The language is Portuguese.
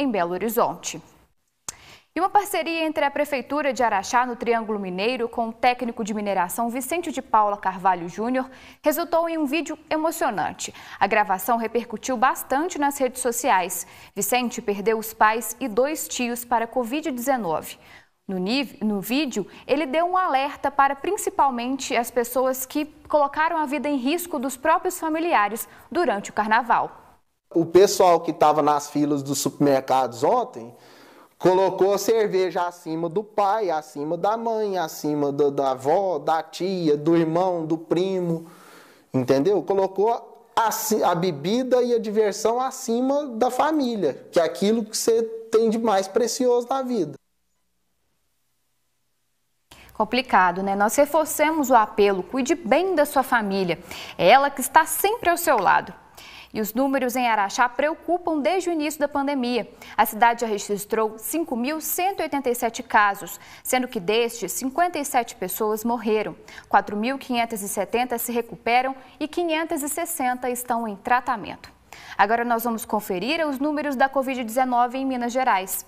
em Belo Horizonte. E uma parceria entre a Prefeitura de Araxá, no Triângulo Mineiro, com o técnico de mineração Vicente de Paula Carvalho Júnior, resultou em um vídeo emocionante. A gravação repercutiu bastante nas redes sociais. Vicente perdeu os pais e dois tios para a Covid-19. No, no, vídeo, ele deu um alerta para principalmente as pessoas que colocaram a vida em risco dos próprios familiares durante o carnaval. O pessoal que estava nas filas dos supermercados ontem colocou a cerveja acima do pai, acima da mãe, acima do, da avó, da tia, do irmão, do primo. Entendeu? Colocou a, a bebida e a diversão acima da família, que é aquilo que você tem de mais precioso na vida. Complicado, né? Nós reforcemos o apelo, cuide bem da sua família. É ela que está sempre ao seu lado. E os números em Araxá preocupam desde o início da pandemia. A cidade já registrou 5.187 casos, sendo que destes, 57 pessoas morreram, 4.570 se recuperam e 560 estão em tratamento. Agora nós vamos conferir os números da Covid-19 em Minas Gerais.